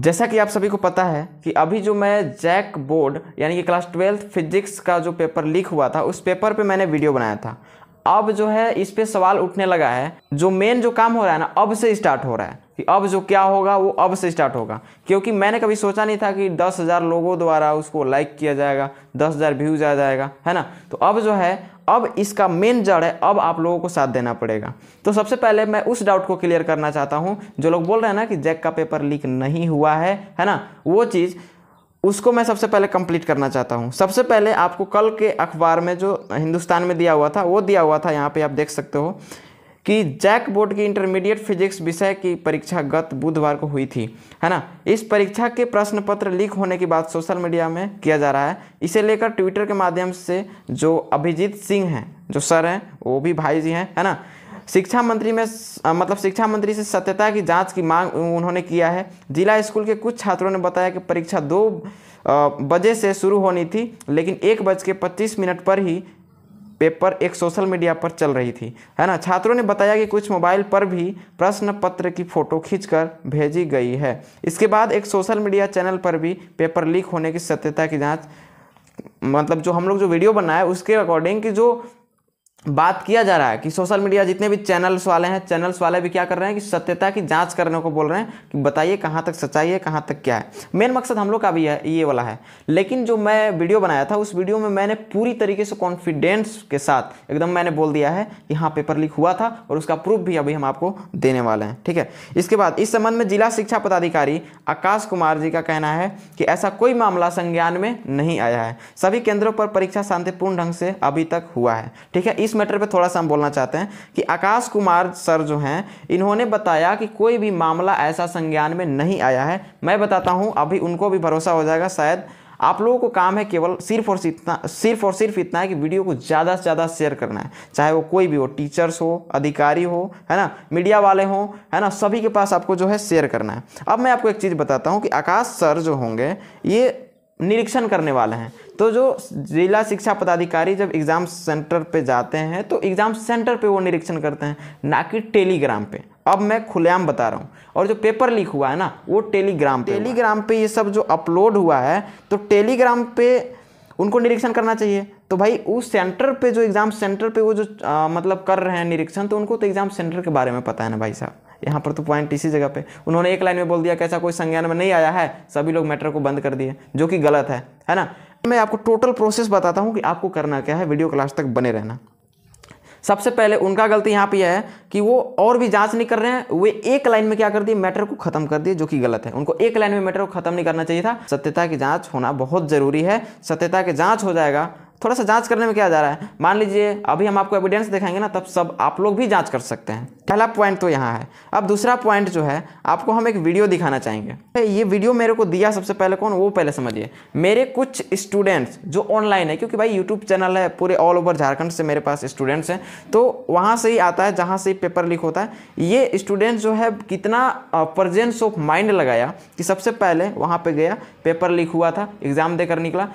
जैसा कि आप सभी को पता है कि अभी जो मैं जैक बोर्ड यानी कि क्लास ट्वेल्थ फिजिक्स का जो पेपर लीक हुआ था उस पेपर पे मैंने वीडियो बनाया था अब जो है इस पे सवाल उठने लगा है जो मेन जो काम हो रहा है ना अब से स्टार्ट हो रहा है कि अब जो क्या होगा वो अब से स्टार्ट होगा क्योंकि मैंने कभी सोचा नहीं था कि दस हज़ार लोगों द्वारा उसको लाइक किया जाएगा दस हज़ार व्यूज आ जाएगा है ना तो अब जो है अब इसका मेन जड़ है अब आप लोगों को साथ देना पड़ेगा तो सबसे पहले मैं उस डाउट को क्लियर करना चाहता हूँ जो लोग बोल रहे हैं ना कि जैक का पेपर लीक नहीं हुआ है है ना वो चीज़ उसको मैं सबसे पहले कंप्लीट करना चाहता हूँ सबसे पहले आपको कल के अखबार में जो हिंदुस्तान में दिया हुआ था वो दिया हुआ था यहाँ पे आप देख सकते हो कि जैक बोर्ड की इंटरमीडिएट फिजिक्स विषय की परीक्षा गत बुधवार को हुई थी है ना इस परीक्षा के प्रश्न पत्र लीक होने की बात सोशल मीडिया में किया जा रहा है इसे लेकर ट्विटर के माध्यम से जो अभिजीत सिंह हैं जो सर हैं वो भी भाई जी हैं है ना शिक्षा मंत्री में मतलब शिक्षा मंत्री से सत्यता की जांच की मांग उन्होंने किया है जिला स्कूल के कुछ छात्रों ने बताया कि परीक्षा दो बजे से शुरू होनी थी लेकिन एक बज के पच्चीस मिनट पर ही पेपर एक सोशल मीडिया पर चल रही थी है ना छात्रों ने बताया कि कुछ मोबाइल पर भी प्रश्न पत्र की फ़ोटो खींचकर भेजी गई है इसके बाद एक सोशल मीडिया चैनल पर भी पेपर लीक होने की सत्यता की जांच मतलब जो हम लोग जो वीडियो बनाए उसके अकॉर्डिंग कि जो बात किया जा रहा है कि सोशल मीडिया जितने भी चैनल्स वाले हैं चैनल्स वाले भी क्या कर रहे हैं कि सत्यता की जांच करने को बोल रहे हैं कि बताइए कहाँ तक सच्चाई है कहाँ तक क्या है मेन मकसद हम लोग का भी है ये वाला है लेकिन जो मैं वीडियो बनाया था उस वीडियो में मैंने पूरी तरीके से कॉन्फिडेंस के साथ एकदम मैंने बोल दिया है कि हाँ पेपर लीक हुआ था और उसका प्रूफ भी अभी हम आपको देने वाले हैं ठीक है इसके बाद इस संबंध में जिला शिक्षा पदाधिकारी आकाश कुमार जी का कहना है कि ऐसा कोई मामला संज्ञान में नहीं आया है सभी केंद्रों पर परीक्षा शांतिपूर्ण ढंग से अभी तक हुआ है ठीक है इस मैटर पे थोड़ा सा हम बोलना चाहते हैं कि आकाश कुमार सर जो हैं इन्होंने बताया कि कोई भी मामला ऐसा संज्ञान में नहीं आया है मैं बताता हूँ अभी उनको भी भरोसा हो जाएगा शायद आप लोगों को काम है केवल सिर्फ और इतना सिर्फ और सिर्फ इतना है कि वीडियो को ज़्यादा से ज़्यादा शेयर करना है चाहे वो कोई भी हो टीचर्स हो अधिकारी हो है ना मीडिया वाले हो है ना सभी के पास आपको जो है शेयर करना है अब मैं आपको एक चीज़ बताता हूँ कि आकाश सर जो होंगे ये निरीक्षण करने वाले हैं तो जो जिला शिक्षा पदाधिकारी जब एग्ज़ाम सेंटर पे जाते हैं तो एग्ज़ाम सेंटर पे वो निरीक्षण करते हैं ना कि टेलीग्राम पे अब मैं खुलेआम बता रहा हूँ और जो पेपर लीक हुआ है ना वो टेलीग्राम पे टेलीग्राम पे ये सब जो अपलोड हुआ है तो टेलीग्राम पे उनको निरीक्षण करना चाहिए तो भाई उस सेंटर पे जो एग्ज़ाम सेंटर पे वो जो आ, मतलब कर रहे हैं निरीक्षण तो उनको तो एग्ज़ाम सेंटर के बारे में पता है ना भाई साहब यहाँ पर तो पॉइंट इसी जगह पे उन्होंने एक लाइन में बोल दिया कैसा कोई संज्ञान में नहीं आया है सभी लोग मैटर को बंद कर दिए जो कि गलत है है ना मैं आपको टोटल प्रोसेस बताता हूँ कि आपको करना क्या है वीडियो क्लास तक बने रहना सबसे पहले उनका गलती यहाँ पे यह है कि वो और भी जांच नहीं कर रहे हैं वे एक लाइन में क्या कर दिए मैटर को खत्म कर दिए जो कि गलत है उनको एक लाइन में मैटर को खत्म नहीं करना चाहिए था सत्यता की जांच होना बहुत जरूरी है सत्यता की जांच हो जाएगा थोड़ा सा जांच करने में क्या जा रहा है मान लीजिए अभी हम आपको एविडेंस दिखाएंगे ना तब सब आप लोग भी जांच कर सकते हैं पहला पॉइंट तो यहाँ है अब दूसरा पॉइंट जो है आपको हम एक वीडियो दिखाना चाहेंगे ये वीडियो मेरे को दिया सबसे पहले कौन वो पहले समझिए मेरे कुछ स्टूडेंट्स जो ऑनलाइन है क्योंकि भाई यूट्यूब चैनल है पूरे ऑल ओवर झारखंड से मेरे पास स्टूडेंट्स हैं तो वहाँ से ही आता है जहाँ से पेपर लीक होता है ये स्टूडेंट जो है कितना प्रजेंस ऑफ माइंड लगाया कि सबसे पहले वहाँ पर गया पेपर लीक हुआ था एग्ज़ाम देकर निकला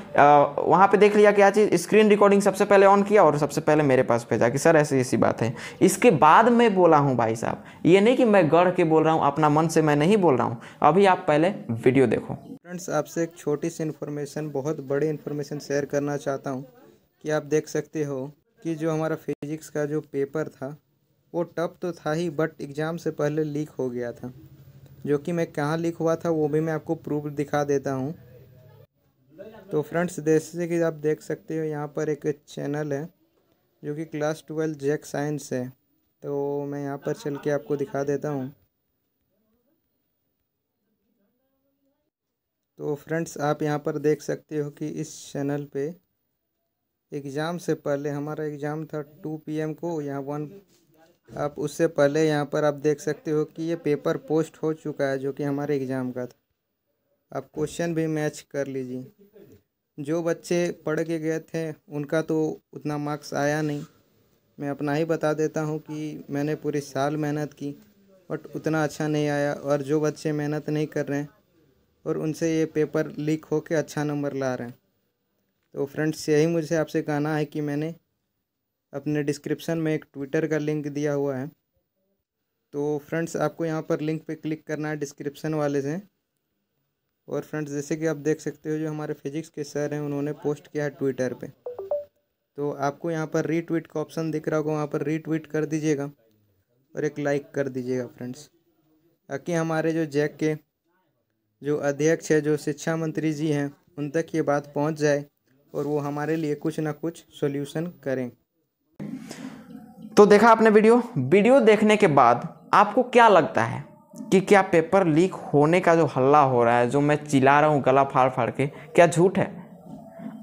वहाँ पर देख लिया क्या चीज़ स्क्रीन रिकॉर्डिंग सबसे पहले ऑन किया और सबसे पहले मेरे पास भेजा कि सर ऐसी ऐसी बात है इसके बाद में बोला हूँ भाई साहब ये नहीं कि मैं गढ़ के बोल रहा हूँ अपना मन से मैं नहीं बोल रहा हूँ अभी आप पहले वीडियो देखो फ्रेंड्स आपसे एक छोटी सी इन्फॉर्मेशन बहुत बड़ी इन्फॉर्मेशन शेयर करना चाहता हूँ कि आप देख सकते हो कि जो हमारा फिजिक्स का जो पेपर था वो टफ तो था ही बट एग्ज़ाम से पहले लीक हो गया था जो कि मैं कहाँ लीक हुआ था वो भी मैं आपको प्रूफ दिखा देता हूँ तो फ्रेंड्स जैसे कि आप देख सकते हो यहाँ पर एक चैनल है जो कि क्लास ट्वेल्व जैक साइंस है तो मैं यहाँ पर चल के आपको दिखा देता हूँ तो फ्रेंड्स आप यहाँ पर देख सकते हो कि इस चैनल पे एग्ज़ाम से पहले हमारा एग्ज़ाम था टू पीएम को यहाँ वन आप उससे पहले यहाँ पर आप देख सकते हो कि ये पेपर पोस्ट हो चुका है जो कि हमारे एग्ज़ाम का था आप क्वेश्चन भी मैच कर लीजिए जो बच्चे पढ़ के गए थे उनका तो उतना मार्क्स आया नहीं मैं अपना ही बता देता हूँ कि मैंने पूरे साल मेहनत की बट उतना अच्छा नहीं आया और जो बच्चे मेहनत नहीं कर रहे हैं और उनसे ये पेपर लीक हो के अच्छा नंबर ला रहे हैं तो फ्रेंड्स यही मुझे आपसे कहना है कि मैंने अपने डिस्क्रिप्शन में एक ट्विटर का लिंक दिया हुआ है तो फ्रेंड्स आपको यहाँ पर लिंक पे क्लिक करना है डिस्क्रिप्शन वाले से और फ्रेंड्स जैसे कि आप देख सकते हो जो हमारे फिजिक्स के सर हैं उन्होंने पोस्ट किया है ट्विटर पर तो आपको यहाँ पर रीट्वीट का ऑप्शन दिख रहा होगा वहाँ पर रीट्वीट कर दीजिएगा और एक लाइक कर दीजिएगा फ्रेंड्स ताकि हमारे जो जैक के जो अध्यक्ष है जो शिक्षा मंत्री जी हैं उन तक ये बात पहुँच जाए और वो हमारे लिए कुछ ना कुछ सोल्यूशन करें तो देखा आपने वीडियो वीडियो देखने के बाद आपको क्या लगता है कि क्या पेपर लीक होने का जो हल्ला हो रहा है जो मैं चिल्ला रहा हूँ गला फाड़ फाड़ के क्या झूठ है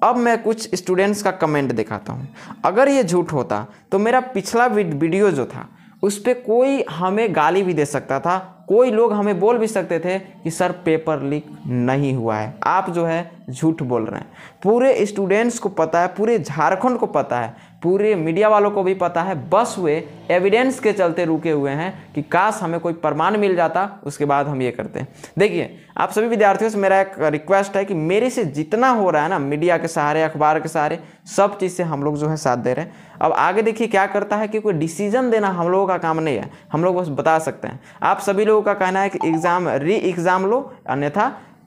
अब मैं कुछ स्टूडेंट्स का कमेंट दिखाता हूँ अगर ये झूठ होता तो मेरा पिछला वीडियो जो था उस पर कोई हमें गाली भी दे सकता था कोई लोग हमें बोल भी सकते थे कि सर पेपर लीक नहीं हुआ है आप जो है झूठ बोल रहे हैं पूरे स्टूडेंट्स को पता है पूरे झारखंड को पता है पूरे मीडिया वालों को भी पता है बस वे एविडेंस के चलते रुके हुए हैं कि काश हमें कोई प्रमाण मिल जाता उसके बाद हम ये करते हैं देखिए आप सभी विद्यार्थियों से मेरा एक रिक्वेस्ट है कि मेरे से जितना हो रहा है ना मीडिया के सहारे अखबार के सहारे सब चीज़ से हम लोग जो है साथ दे रहे हैं अब आगे देखिए क्या करता है कि कोई डिसीजन देना हम लोगों का काम नहीं है हम लोग बस बता सकते हैं आप सभी लोग लोगों का कहना है कि एग्ज़ाम री एग्ज़ाम लो अन्यथा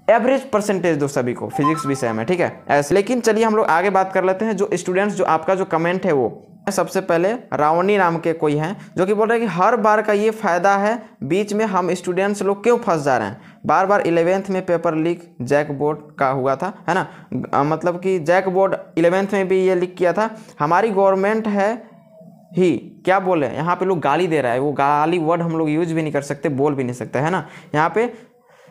एवरेज परसेंटेज दो सभी को फिजिक्स विषय में ठीक है ऐसे लेकिन चलिए हम लोग आगे बात कर लेते हैं जो स्टूडेंट्स जो आपका जो कमेंट है वो सबसे पहले रावणी नाम के कोई हैं जो कि बोल रहे हैं कि हर बार का ये फ़ायदा है बीच में हम स्टूडेंट्स लोग क्यों फंस जा रहे हैं बार बार इलेवेंथ में पेपर लीक जैक बोर्ड का हुआ था है ना मतलब कि जैक बोर्ड इलेवेंथ में भी ये लीक किया था हमारी गवर्नमेंट है ही क्या बोले यहाँ पे लोग गाली दे रहा है वो गाली वर्ड हम लोग यूज भी नहीं कर सकते बोल भी नहीं सकते है ना यहाँ पे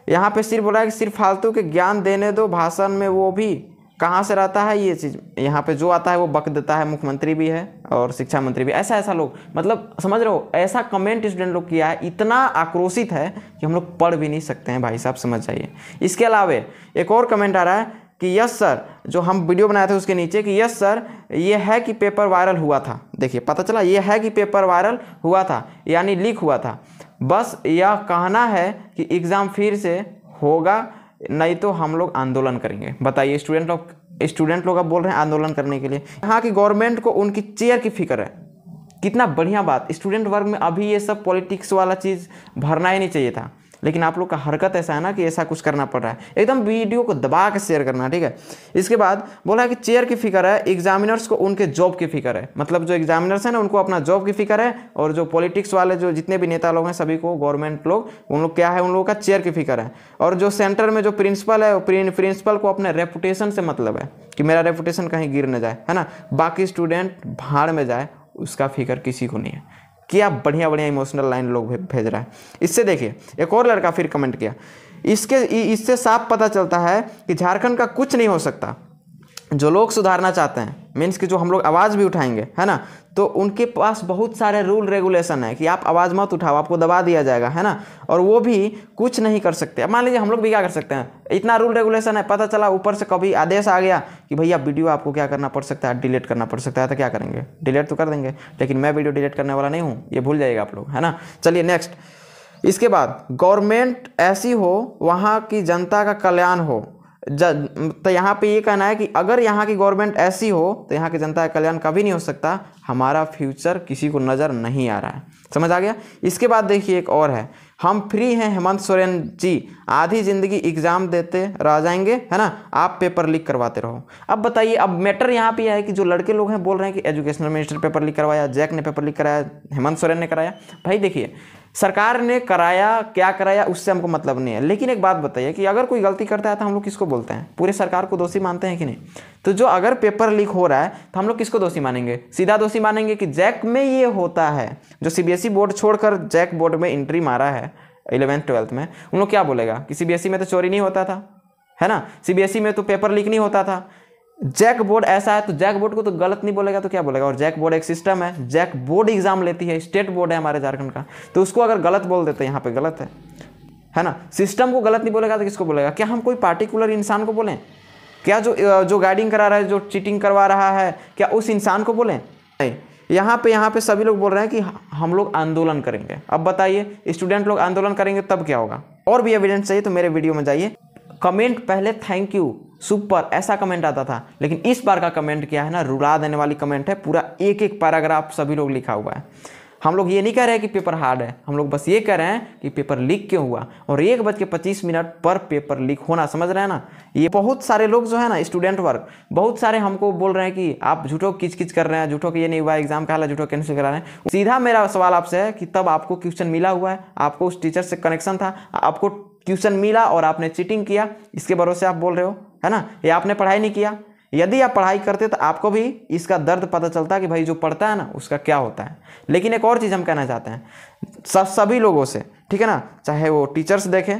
यहाँ पे सिर्फ बोला है कि सिर्फ फालतू के ज्ञान देने दो भाषण में वो भी कहाँ से रहता है ये चीज़ यहाँ पे जो आता है वो बक देता है मुख्यमंत्री भी है और शिक्षा मंत्री भी ऐसा ऐसा लोग मतलब समझ रहे हो ऐसा कमेंट स्टूडेंट लोग किया है इतना आक्रोशित है कि हम लोग पढ़ भी नहीं सकते हैं भाई साहब समझ जाइए इसके अलावा एक और कमेंट आ रहा है कि यस सर जो हम वीडियो बनाए थे उसके नीचे कि यस सर ये है कि पेपर वायरल हुआ था देखिए पता चला ये है कि पेपर वायरल हुआ था यानी लीक हुआ था बस यह कहना है कि एग्ज़ाम फिर से होगा नहीं तो हम लोग आंदोलन करेंगे बताइए स्टूडेंट लोग स्टूडेंट लोग अब बोल रहे हैं आंदोलन करने के लिए यहाँ की गवर्नमेंट को उनकी चेयर की फिक्र है कितना बढ़िया बात स्टूडेंट वर्ग में अभी ये सब पॉलिटिक्स वाला चीज़ भरना ही नहीं चाहिए था लेकिन आप लोग का हरकत ऐसा है ना कि ऐसा कुछ करना पड़ रहा है एकदम वीडियो को दबा के शेयर करना ठीक है इसके बाद बोला है कि चेयर की फिक्र है एग्जामिनर्स को उनके जॉब की फिक्र है मतलब जो एग्जामिनर्स हैं ना उनको अपना जॉब की फिक्र है और जो पॉलिटिक्स वाले जो जितने भी नेता लोग हैं सभी को गवर्नमेंट लोग उन लोग क्या है उन लोगों का चेयर की फिक्र है और जो सेंटर में जो प्रिंसिपल है प्रिंसिपल को अपने रेपुटेशन से मतलब है कि मेरा रेपुटेशन कहीं गिर ना जाए है ना बाकी स्टूडेंट भाड़ में जाए उसका फिक्र किसी को नहीं है क्या बढ़िया बढ़िया इमोशनल लाइन लोग भेज रहा है इससे देखिए एक और लड़का फिर कमेंट किया इसके इससे साफ पता चलता है कि झारखंड का कुछ नहीं हो सकता जो लोग सुधारना चाहते हैं मीन्स कि जो हम लोग आवाज़ भी उठाएंगे है ना तो उनके पास बहुत सारे रूल रेगुलेशन है कि आप आवाज़ मत उठाओ आपको दबा दिया जाएगा है ना और वो भी कुछ नहीं कर सकते अब मान लीजिए हम लोग भी क्या कर सकते हैं इतना रूल रेगुलेशन है पता चला ऊपर से कभी आदेश आ गया कि भैया वीडियो आपको क्या करना पड़ सकता है डिलीट करना पड़ सकता है तो क्या करेंगे डिलीट तो कर देंगे लेकिन मैं वीडियो डिलीट करने वाला नहीं हूँ ये भूल जाएगा आप लोग है ना चलिए नेक्स्ट इसके बाद गवर्नमेंट ऐसी हो वहाँ की जनता का कल्याण हो तो यहाँ पे ये कहना है कि अगर यहाँ की गवर्नमेंट ऐसी हो तो यहाँ की जनता का कल्याण कभी नहीं हो सकता हमारा फ्यूचर किसी को नज़र नहीं आ रहा है समझ आ गया इसके बाद देखिए एक और है हम फ्री हैं हेमंत सोरेन जी आधी ज़िंदगी एग्ज़ाम देते रह जाएंगे है ना आप पेपर लीक करवाते रहो अब बताइए अब मैटर यहाँ पे है कि जो लड़के लोग हैं बोल रहे हैं कि एजुकेशनल मिनिस्टर पेपर लीक करवाया जैक ने पेपर लीक कराया हेमंत सोरेन ने कराया भाई देखिए सरकार ने कराया क्या कराया उससे हमको मतलब नहीं है लेकिन एक बात बताइए कि अगर कोई गलती करता है तो हम लोग किसको बोलते हैं पूरे सरकार को दोषी मानते हैं कि नहीं तो जो अगर पेपर लीक हो रहा है तो हम लोग किसको दोषी मानेंगे सीधा दोषी मानेंगे कि जैक में ये होता है जो सीबीएसई e बोर्ड छोड़कर जैक बोर्ड में एंट्री मारा है इलेवेंथ ट्वेल्थ में उन लोग क्या बोलेगा कि सीबीएसई e में तो चोरी नहीं होता था है ना सीबीएसई e में तो पेपर लीक नहीं होता था जैक बोर्ड ऐसा है तो जैक बोर्ड को तो गलत नहीं बोलेगा तो क्या बोलेगा और जैक बोर्ड एक सिस्टम है जैक बोर्ड एग्जाम लेती है स्टेट बोर्ड है हमारे झारखंड का तो उसको अगर गलत बोल देते हैं यहाँ पे गलत है है ना सिस्टम को गलत नहीं बोलेगा तो किसको बोलेगा क्या हम कोई पार्टिकुलर इंसान को बोलें क्या जो जो गाइडिंग करा रहा है जो चीटिंग करवा रहा है क्या उस इंसान को बोलें नहीं यहाँ पे यहाँ पे सभी लोग बोल रहे हैं कि हम लोग आंदोलन करेंगे अब बताइए स्टूडेंट लोग आंदोलन करेंगे तब क्या होगा और भी एविडेंस चाहिए तो मेरे वीडियो में जाइए कमेंट पहले थैंक यू सुपर ऐसा कमेंट आता था लेकिन इस बार का कमेंट क्या है ना रुला देने वाली कमेंट है पूरा एक एक पैराग्राफ सभी लोग लिखा हुआ है हम लोग ये नहीं कह रहे हैं कि पेपर हार्ड है हम लोग बस ये कह रहे हैं कि पेपर लीक क्यों हुआ और एक बज के पच्चीस मिनट पर पेपर लीक होना समझ रहे हैं ना ये बहुत सारे लोग जो है ना स्टूडेंट वर्ग बहुत सारे हमको बोल रहे हैं कि आप झूठो किच किच कर रहे हैं झूठो के ये नहीं हुआ एग्जाम का झूठो कैंसिल करा रहे हैं सीधा मेरा सवाल आपसे है कि तब आपको क्वेश्चन मिला हुआ है आपको उस टीचर से कनेक्शन था आपको ट्यूशन मिला और आपने चीटिंग किया इसके भरोसे आप बोल रहे हो है ना ये आपने पढ़ाई नहीं किया यदि आप पढ़ाई करते तो आपको भी इसका दर्द पता चलता है कि भाई जो पढ़ता है ना उसका क्या होता है लेकिन एक और चीज़ हम कहना चाहते हैं सब सभी लोगों से ठीक है ना चाहे वो टीचर्स देखें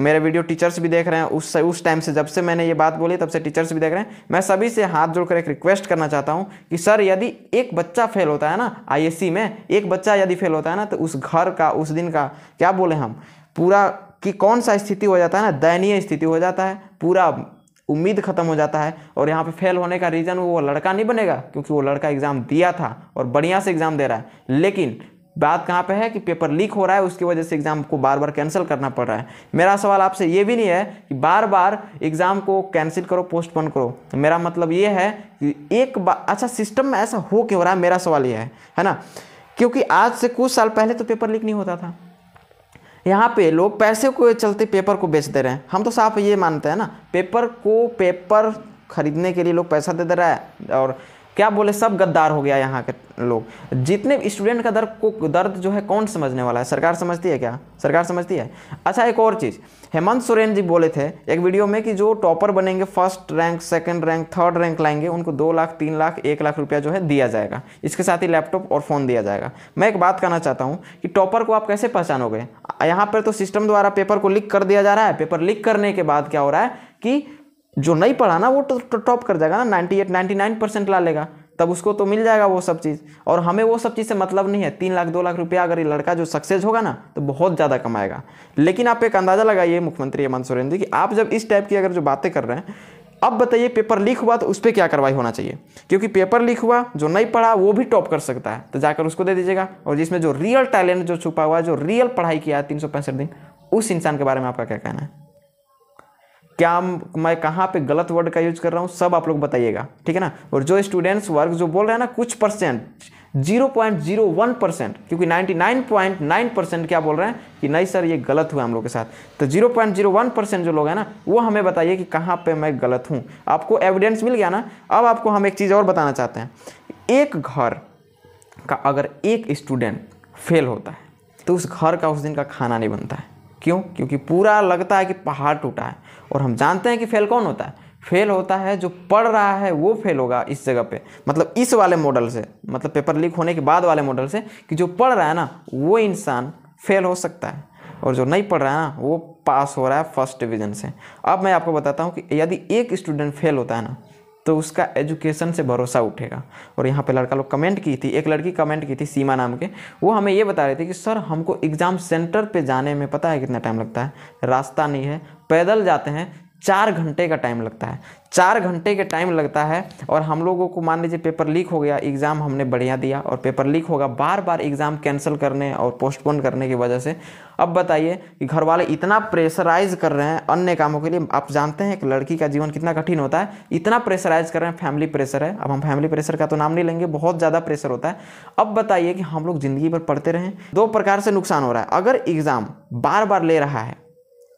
मेरे वीडियो टीचर्स भी देख रहे हैं उस उस टाइम से जब से मैंने ये बात बोली तब से टीचर्स भी देख रहे हैं मैं सभी से हाथ जोड़कर एक रिक्वेस्ट करना चाहता हूँ कि सर यदि एक बच्चा फेल होता है ना आई में एक बच्चा यदि फेल होता है ना तो उस घर का उस दिन का क्या बोले हम पूरा कि कौन सा स्थिति हो जाता है ना दयनीय स्थिति हो जाता है पूरा उम्मीद ख़त्म हो जाता है और यहाँ पे फेल होने का रीज़न वो लड़का नहीं बनेगा क्योंकि वो लड़का एग्ज़ाम दिया था और बढ़िया से एग्ज़ाम दे रहा है लेकिन बात कहाँ पे है कि पेपर लीक हो रहा है उसकी वजह से एग्ज़ाम को बार बार कैंसिल करना पड़ रहा है मेरा सवाल आपसे ये भी नहीं है कि बार बार एग्ज़ाम को कैंसिल करो पोस्टपोन करो मेरा मतलब ये है कि एक बार अच्छा सिस्टम में ऐसा हो क्यों रहा है मेरा सवाल ये है है ना क्योंकि आज से कुछ साल पहले तो पेपर लीक नहीं होता था यहाँ पे लोग पैसे को चलते पेपर को बेच दे रहे हैं हम तो साफ ये मानते हैं ना पेपर को पेपर खरीदने के लिए लोग पैसा दे दे रहा है और क्या बोले सब गद्दार हो गया यहाँ के लोग जितने स्टूडेंट का दर्द को दर्द जो है कौन समझने वाला है सरकार समझती है क्या सरकार समझती है अच्छा एक और चीज़ हेमंत सोरेन जी बोले थे एक वीडियो में कि जो टॉपर बनेंगे first rank second rank third rank लाएंगे उनको दो लाख तीन लाख एक लाख रुपया जो है दिया जाएगा इसके साथ ही लैपटॉप और फ़ोन दिया जाएगा मैं एक बात कहना चाहता हूँ कि टॉपर को आप कैसे पहचानोगे यहाँ पर तो सिस्टम द्वारा पेपर को लीक कर दिया जा रहा है पेपर लीक करने के बाद क्या हो रहा है कि जो नहीं पढ़ा ना वो टॉप तो तो कर जाएगा ना ninety eight ninety nine percent ला लेगा तब उसको तो मिल जाएगा वो सब चीज़ और हमें वो सब चीज़ से मतलब नहीं है तीन लाख दो लाख रुपया अगर ये लड़का जो सक्सेस होगा ना तो बहुत ज़्यादा कमाएगा लेकिन आप एक अंदाज़ा लगाइए मुख्यमंत्री हेमंत सोरेन जी कि आप जब इस टाइप की अगर जो बातें कर रहे हैं अब बताइए पेपर लीक हुआ तो उस पर क्या कार्रवाई होना चाहिए क्योंकि पेपर लीक हुआ जो नहीं पढ़ा वो भी टॉप कर सकता है तो जाकर उसको दे दीजिएगा और जिसमें जो रियल टैलेंट जो छुपा हुआ है जो रियल पढ़ाई किया है तीन दिन उस इंसान के बारे में आपका क्या कहना है क्या मैं कहाँ पे गलत वर्ड का यूज कर रहा हूँ सब आप लोग बताइएगा ठीक है ना और जो स्टूडेंट्स वर्ग जो बोल रहे हैं ना कुछ percent zero point zero one percent क्योंकि ninety nine point nine percent क्या बोल रहे हैं कि नहीं सर ये गलत हुआ हम लोग के साथ तो zero point zero one percent जो लोग हैं ना वो हमें बताइए कि कहाँ पे मैं गलत हूँ आपको एविडेंस मिल गया ना अब आपको हम एक चीज़ और बताना चाहते हैं एक घर का अगर एक स्टूडेंट फेल होता है तो उस घर का उस दिन का खाना नहीं बनता है क्यों क्योंकि पूरा लगता है कि पहाड़ टूटा है और हम जानते हैं कि फेल कौन होता है फेल होता है जो पढ़ रहा है वो फेल होगा इस जगह पे मतलब इस वाले मॉडल से मतलब पेपर लीक होने के बाद वाले मॉडल से कि जो पढ़ रहा है ना वो इंसान फेल हो सकता है और जो नहीं पढ़ रहा है ना वो पास हो रहा है फर्स्ट डिवीज़न से अब मैं आपको बताता हूँ कि यदि एक स्टूडेंट फेल होता है ना तो उसका एजुकेशन से भरोसा उठेगा और यहाँ पे लड़का लोग कमेंट की थी एक लड़की कमेंट की थी सीमा नाम के वो हमें ये बता रही थी कि सर हमको एग्ज़ाम सेंटर पे जाने में पता है कितना टाइम लगता है रास्ता नहीं है पैदल जाते हैं चार घंटे का टाइम लगता है चार घंटे के टाइम लगता है और हम लोगों को मान लीजिए पेपर लीक हो गया एग्ज़ाम हमने बढ़िया दिया और पेपर लीक होगा बार बार एग्ज़ाम कैंसिल करने और पोस्टपोन करने की वजह से अब बताइए कि घर वाले इतना प्रेशराइज कर रहे हैं अन्य कामों के लिए आप जानते हैं कि लड़की का जीवन कितना कठिन होता है इतना प्रेशराइज कर रहे हैं फैमिली प्रेशर है अब हम फैमिली प्रेशर का तो नाम नहीं लेंगे बहुत ज़्यादा प्रेशर होता है अब बताइए कि हम लोग ज़िंदगी भर पढ़ते रहें दो प्रकार से नुकसान हो रहा है अगर एग्ज़ाम बार बार ले रहा है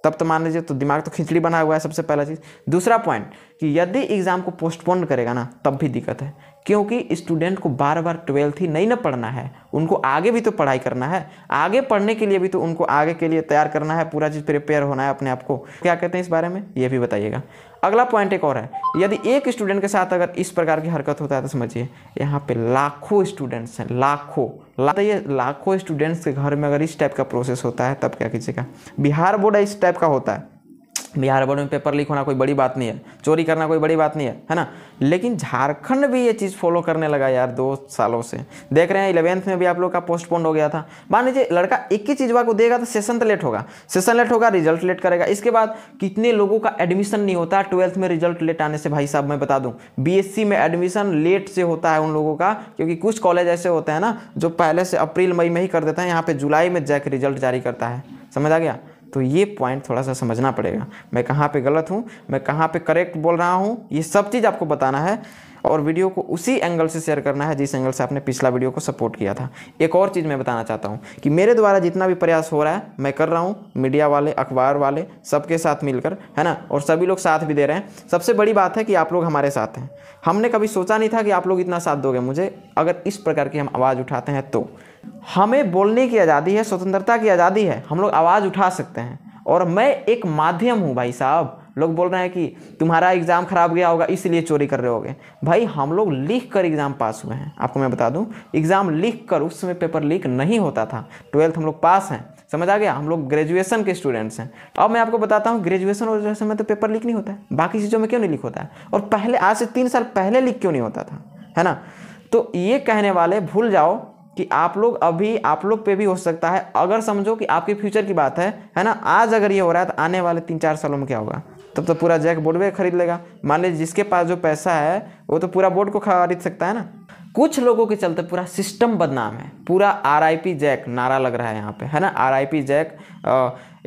तब तो मान लीजिए तो दिमाग तो खिचड़ी बना हुआ है सबसे पहला चीज़ दूसरा पॉइंट कि यदि एग्ज़ाम को पोस्टपोन करेगा ना तब भी दिक्कत है क्योंकि स्टूडेंट को बार बार ट्वेल्थ ही नहीं ना पढ़ना है उनको आगे भी तो पढ़ाई करना है आगे पढ़ने के लिए भी तो उनको आगे के लिए तैयार करना है पूरा चीज़ प्रिपेयर होना है अपने आप को क्या कहते हैं इस बारे में ये भी बताइएगा अगला पॉइंट एक और है यदि एक स्टूडेंट के साथ अगर इस प्रकार की हरकत होता है तो समझिए यहाँ पे लाखों स्टूडेंट्स हैं लाखों ये लाखों स्टूडेंट्स के घर में अगर इस टाइप का प्रोसेस होता है तब क्या कीजिएगा बिहार बोर्ड इस टाइप का होता है बिहार बोर्ड में पेपर लीक होना कोई बड़ी बात नहीं है चोरी करना कोई बड़ी बात नहीं है है ना लेकिन झारखंड भी ये चीज़ फॉलो करने लगा यार दो सालों से देख रहे हैं इलेवेंथ में भी आप लोग का पोस्टपोन हो गया था मान लीजिए लड़का एक चीज चीजवा को देगा तो सेशन तो लेट होगा सेशन लेट होगा रिजल्ट लेट करेगा इसके बाद कितने लोगों का एडमिशन नहीं होता ट्वेल्थ में रिजल्ट लेट आने से भाई साहब मैं बता दूँ बी में एडमिशन लेट से होता है उन लोगों का क्योंकि कुछ कॉलेज ऐसे होते हैं ना जो पहले से अप्रैल मई में ही कर देते हैं यहाँ पर जुलाई में जैक रिजल्ट जारी करता है समझ आ गया तो ये पॉइंट थोड़ा सा समझना पड़ेगा मैं कहाँ पे गलत हूँ मैं कहाँ पे करेक्ट बोल रहा हूँ ये सब चीज़ आपको बताना है और वीडियो को उसी एंगल से शेयर करना है जिस एंगल से आपने पिछला वीडियो को सपोर्ट किया था एक और चीज़ मैं बताना चाहता हूँ कि मेरे द्वारा जितना भी प्रयास हो रहा है मैं कर रहा हूँ मीडिया वाले अखबार वाले सबके साथ मिलकर है ना और सभी लोग साथ भी दे रहे हैं सबसे बड़ी बात है कि आप लोग हमारे साथ हैं हमने कभी सोचा नहीं था कि आप लोग इतना साथ दोगे मुझे अगर इस प्रकार की हम आवाज़ उठाते हैं तो हमें बोलने की आज़ादी है स्वतंत्रता की आज़ादी है हम लोग आवाज़ उठा सकते हैं और मैं एक माध्यम हूँ भाई साहब लोग बोल रहे हैं कि तुम्हारा एग्ज़ाम ख़राब गया होगा इसलिए चोरी कर रहे होगे भाई हम लोग लिख कर एग्ज़ाम पास हुए हैं आपको मैं बता दूं एग्ज़ाम लिख कर उस समय पेपर लीक नहीं होता था ट्वेल्थ हम लोग पास हैं समझ आ गया हम लोग ग्रेजुएशन के स्टूडेंट्स हैं अब मैं आपको बताता हूँ ग्रेजुएशन और समय तो पेपर लीक नहीं होता है बाकी चीज़ों में क्यों नहीं लीक होता है और पहले आज से तीन साल पहले लीक क्यों नहीं होता था है ना तो ये कहने वाले भूल जाओ कि आप लोग अभी आप लोग पे भी हो सकता है अगर समझो कि आपके फ्यूचर की बात है है ना आज अगर ये हो रहा है तो आने वाले तीन चार सालों में क्या होगा तब तो पूरा जैक बोर्डवे खरीद लेगा मान लीजिए जिसके पास जो पैसा है वो तो पूरा बोर्ड को खरीद सकता है ना कुछ लोगों के चलते पूरा सिस्टम बदनाम है पूरा आर जैक नारा लग रहा है यहाँ पे है ना आर जैक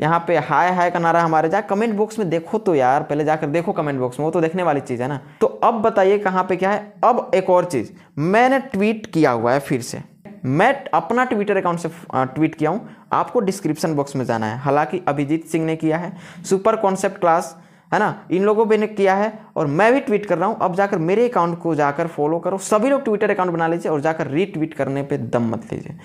यहाँ पे हाय हाय का नारा हमारे जा कमेंट बॉक्स में देखो तो यार पहले जाकर देखो कमेंट बॉक्स में वो तो देखने वाली चीज़ है ना तो अब बताइए कहाँ पे क्या है अब एक और चीज़ मैंने ट्वीट किया हुआ है फिर से मैं अपना ट्विटर अकाउंट से ट्वीट किया हूँ आपको डिस्क्रिप्शन बॉक्स में जाना है हालांकि अभिजीत सिंह ने किया है सुपर कॉन्सेप्ट क्लास है ना इन लोगों ने किया है और मैं भी ट्वीट कर रहा हूँ अब जाकर मेरे अकाउंट को जाकर फॉलो करो सभी लोग ट्विटर अकाउंट बना लीजिए और जाकर रीट्वीट करने पे दम मत लीजिए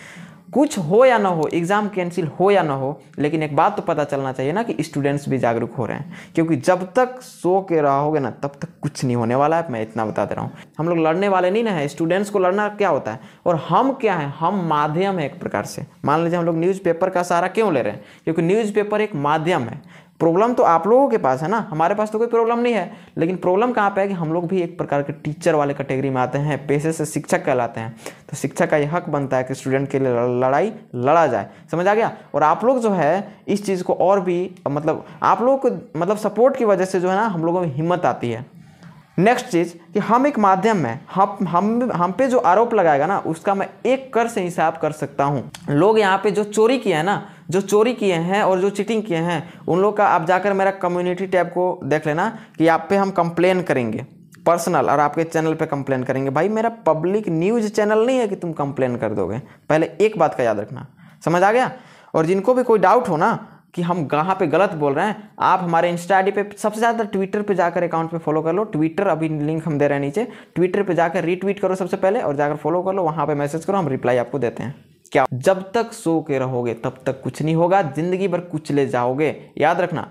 कुछ हो या ना हो एग्ज़ाम कैंसिल हो या ना हो लेकिन एक बात तो पता चलना चाहिए ना कि स्टूडेंट्स भी जागरूक हो रहे हैं क्योंकि जब तक सो के रहोगे ना तब तक कुछ नहीं होने वाला है मैं इतना बता दे रहा हूँ हम लोग लड़ने वाले नहीं ना है स्टूडेंट्स को लड़ना क्या होता है और हम क्या हैं हम माध्यम है एक प्रकार से मान लीजिए हम लोग न्यूज़पेपर का सहारा क्यों ले रहे हैं क्योंकि न्यूज़पेपर एक माध्यम है प्रॉब्लम तो आप लोगों के पास है ना हमारे पास तो कोई प्रॉब्लम नहीं है लेकिन प्रॉब्लम कहाँ पे है कि हम लोग भी एक प्रकार के टीचर वाले कैटेगरी में आते हैं पेशे से शिक्षक कहलाते हैं तो शिक्षक का यह हक बनता है कि स्टूडेंट के लिए लड़ाई लड़ा जाए समझ आ गया और आप लोग जो है इस चीज़ को और भी मतलब आप लोग मतलब सपोर्ट की वजह से जो है ना हम लोगों में हिम्मत आती है नेक्स्ट चीज़ कि हम एक माध्यम है हम हम हम पे जो आरोप लगाएगा ना उसका मैं एक कर से हिसाब कर सकता हूँ लोग यहाँ पे जो चोरी किए हैं ना जो चोरी किए हैं और जो चीटिंग किए हैं उन लोग का आप जाकर मेरा कम्युनिटी टैब को देख लेना कि आप पे हम कंप्लेन करेंगे पर्सनल और आपके चैनल पे कंप्लेन करेंगे भाई मेरा पब्लिक न्यूज़ चैनल नहीं है कि तुम कंप्लेन कर दोगे पहले एक बात का याद रखना समझ आ गया और जिनको भी कोई डाउट हो ना कि हम कहाँ पे गलत बोल रहे हैं आप हमारे इंस्टा आई पे सबसे ज़्यादा ट्विटर पे जाकर अकाउंट पे फॉलो कर लो ट्विटर अभी लिंक हम दे रहे हैं नीचे ट्विटर पे जाकर रीट्वीट करो सबसे पहले और जाकर फॉलो कर लो वहाँ पे मैसेज करो हम रिप्लाई आपको देते हैं क्या जब तक सो के रहोगे तब तक कुछ नहीं होगा ज़िंदगी भर कुछ ले जाओगे याद रखना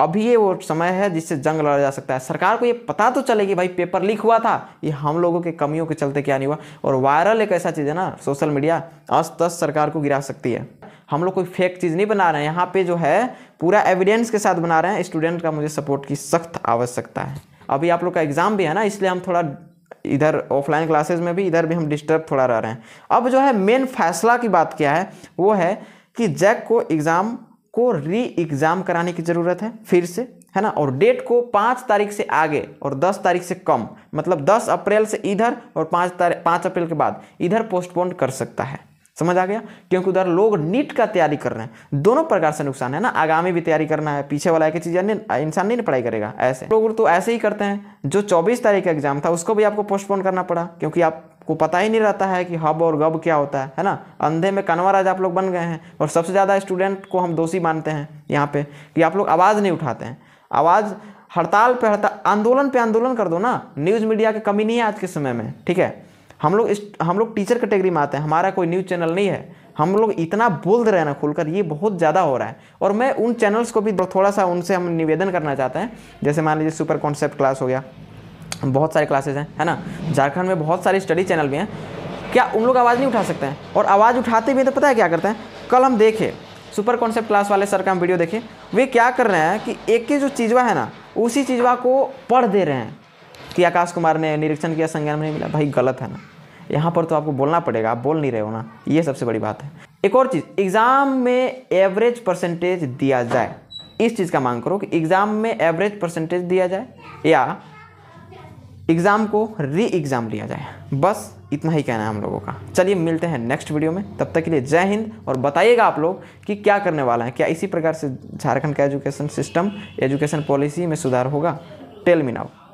अभी ये वो समय है जिससे जंग लड़ा जा सकता है सरकार को ये पता तो चले कि भाई पेपर लीक हुआ था ये हम लोगों के कमियों के चलते क्या नहीं हुआ और वायरल एक ऐसा चीज़ है ना सोशल मीडिया अस्त सरकार को गिरा सकती है हम लोग कोई फेक चीज़ नहीं बना रहे हैं यहाँ पे जो है पूरा एविडेंस के साथ बना रहे हैं स्टूडेंट का मुझे सपोर्ट की सख्त आवश्यकता है अभी आप लोग का एग्ज़ाम भी है ना इसलिए हम थोड़ा इधर ऑफलाइन क्लासेज में भी इधर भी हम डिस्टर्ब थोड़ा रह रहे हैं अब जो है मेन फैसला की बात क्या है वो है कि जैक को एग्ज़ाम को री एग्ज़ाम कराने की ज़रूरत है फिर से है ना और डेट को पाँच तारीख से आगे और दस तारीख से कम मतलब दस अप्रैल से इधर और पाँच तारीख पाँच अप्रैल के बाद इधर पोस्टपोन कर सकता है समझ आ गया क्योंकि उधर लोग नीट का तैयारी कर रहे हैं दोनों प्रकार से नुकसान है ना आगामी भी तैयारी करना है पीछे वाला एक चीज़ इंसान नहीं पढ़ाई करेगा ऐसे लोग तो ऐसे ही करते हैं जो चौबीस तारीख का एग्जाम था उसको भी आपको पोस्टपोन करना पड़ा क्योंकि आप को पता ही नहीं रहता है कि हब और गब क्या होता है है ना अंधे में कनवर आज आप लोग बन गए हैं और सबसे ज़्यादा स्टूडेंट को हम दोषी मानते हैं यहाँ पे कि आप लोग आवाज़ नहीं उठाते हैं आवाज़ हड़ताल पे हड़ताल आंदोलन पे आंदोलन कर दो ना न्यूज़ मीडिया की कमी नहीं है आज के समय में ठीक है हम लोग इस हम लोग टीचर कैटेगरी में आते हैं हमारा कोई न्यूज़ चैनल नहीं है हम लोग इतना बोल रहे हैं ना खुलकर ये बहुत ज़्यादा हो रहा है और मैं उन चैनल्स को भी थोड़ा सा उनसे हम निवेदन करना चाहते हैं जैसे मान लीजिए सुपर कॉन्सेप्ट क्लास हो गया बहुत सारे क्लासेज हैं है ना झारखंड में बहुत सारे स्टडी चैनल भी हैं क्या उन लोग आवाज़ नहीं उठा सकते हैं और आवाज़ उठाते भी तो पता है क्या करते हैं कल हम देखें सुपर कॉन्सेप्ट क्लास वाले सर का हम वीडियो देखें वे क्या कर रहे हैं कि एक ही जो चीज़वा है ना उसी चीज़वा को पढ़ दे रहे हैं कि आकाश कुमार ने निरीक्षण किया संज्ञान में नहीं मिला भाई गलत है ना यहाँ पर तो आपको बोलना पड़ेगा आप बोल नहीं रहे हो ना ये सबसे बड़ी बात है एक और चीज़ एग्ज़ाम में एवरेज परसेंटेज दिया जाए इस चीज़ का मांग करो कि एग्ज़ाम में एवरेज परसेंटेज दिया जाए या एग्ज़ाम को री एग्ज़ाम लिया जाए बस इतना ही कहना है हम लोगों का चलिए मिलते हैं नेक्स्ट वीडियो में तब तक के लिए जय हिंद और बताइएगा आप लोग कि क्या करने वाला है क्या इसी प्रकार से झारखंड का एजुकेशन सिस्टम एजुकेशन पॉलिसी में सुधार होगा टेल मी नाउ